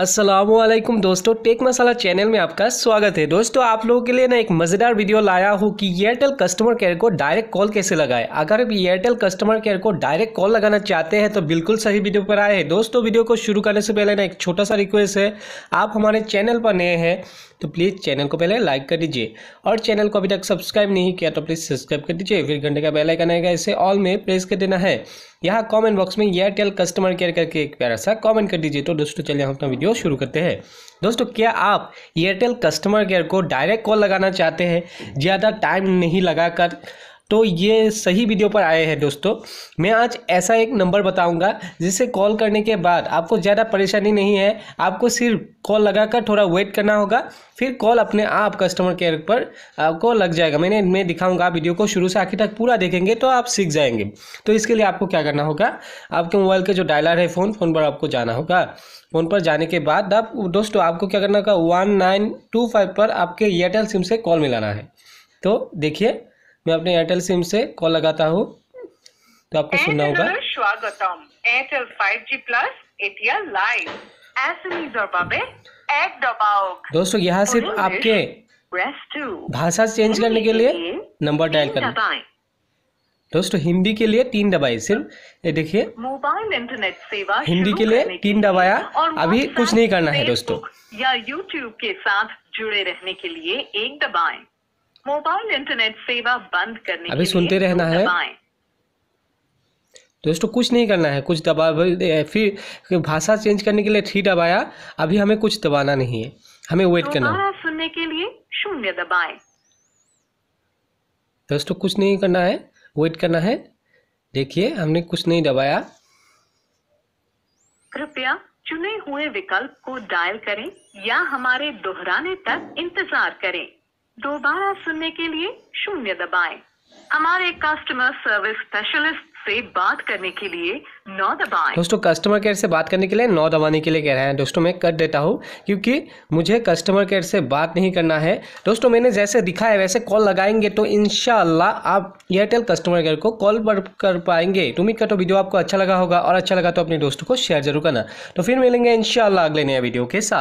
असलम दोस्तों टेक मसाला चैनल में आपका स्वागत है दोस्तों आप लोगों के लिए ना एक मज़ेदार वीडियो लाया हूँ कि एयरटेल कस्टमर केयर को डायरेक्ट कॉल कैसे लगाए अगर आप एयरटेल कस्टमर केयर को डायरेक्ट कॉल लगाना चाहते हैं तो बिल्कुल सही वीडियो पर आए हैं दोस्तों वीडियो को शुरू करने से पहले ना एक छोटा सा रिक्वेस्ट है आप हमारे चैनल पर नए हैं तो प्लीज़ चैनल को पहले लाइक कर दीजिए और चैनल को अभी तक सब्सक्राइब नहीं किया तो प्लीज़ सब्सक्राइब कर दीजिए फिर घंटे का बेलाइकन आएगा इसे ऑल में प्रेस कर देना है यहाँ कॉमेंट बॉक्स में एयरटेल कस्टमर केयर करके एक प्यारा सा कॉमेंट कर दीजिए तो दोस्तों चलिए हम अपना वीडियो शुरू करते हैं दोस्तों क्या आप एयरटेल कस्टमर केयर को डायरेक्ट कॉल लगाना चाहते हैं ज़्यादा टाइम नहीं लगाकर तो ये सही वीडियो पर आए हैं दोस्तों मैं आज ऐसा एक नंबर बताऊंगा जिसे कॉल करने के बाद आपको ज़्यादा परेशानी नहीं है आपको सिर्फ कॉल लगाकर थोड़ा वेट करना होगा फिर कॉल अपने आप कस्टमर केयर पर आपको लग जाएगा मैंने मैं दिखाऊंगा आप वीडियो को शुरू से आखिर तक पूरा देखेंगे तो आप सीख जाएंगे तो इसके लिए आपको क्या करना होगा आपके मोबाइल के जो डायलर है फ़ोन फ़ोन पर आपको जाना होगा फ़ोन पर जाने के बाद आप दोस्तों आपको क्या करना होगा वन नाइन टू फाइव पर आपके एयरटेल सिम से कॉल मिलाना है तो देखिए मैं अपने एयरटेल सिम से कॉल लगाता हूँ तो आपको सुनना होगा स्वागतम Airtel five G plus ATL live दोस्तों यहाँ सिर्फ आपके भाषा चेंज करने के लिए नंबर डायल करना दोस्तों हिंदी के लिए तीन दबाए सिर्फ ये देखिए मोबाइल इंटरनेट सेवा हिंदी के लिए तीन दबाया अभी कुछ नहीं करना है दोस्तों या यूट्यूब के साथ जुड़े रहने के लिए एक दबाएं मोबाइल इंटरनेट सेवा बंद करने अभी सुनते रहना है दोस्तों कुछ नहीं करना है कुछ दबा फिर भाषा चेंज करने के लिए ठीक दबाया अभी हमें कुछ दबाना नहीं है हमें वेट करना सुनने के लिए शून्य दबाएं दोस्तों कुछ नहीं करना है वेट करना है देखिए हमने कुछ नहीं दबाया कृपया चुने हुए विकल्प को डायल करें या हमारे दोहराने तक इंतजार करें दोबारा सुनने के लिए शून्य दबाए हमारे कस्टमर सर्विस स्पेशलिस्ट से बात करने के लिए नौ दबाए दोस्तों कस्टमर केयर से बात करने के लिए नौ दबाने के लिए कह रहे हैं दोस्तों मैं कर देता हूँ क्योंकि मुझे कस्टमर केयर से बात नहीं करना है दोस्तों मैंने जैसे दिखा है वैसे कॉल लगाएंगे तो इन आप एयरटेल कस्टमर केयर को कॉल कर पाएंगे उम्मीद का तो वीडियो आपको अच्छा लगा होगा और अच्छा लगा तो अपने दोस्तों को शेयर जरूर करना तो फिर मिलेंगे इनशाला अगले नया वीडियो के साथ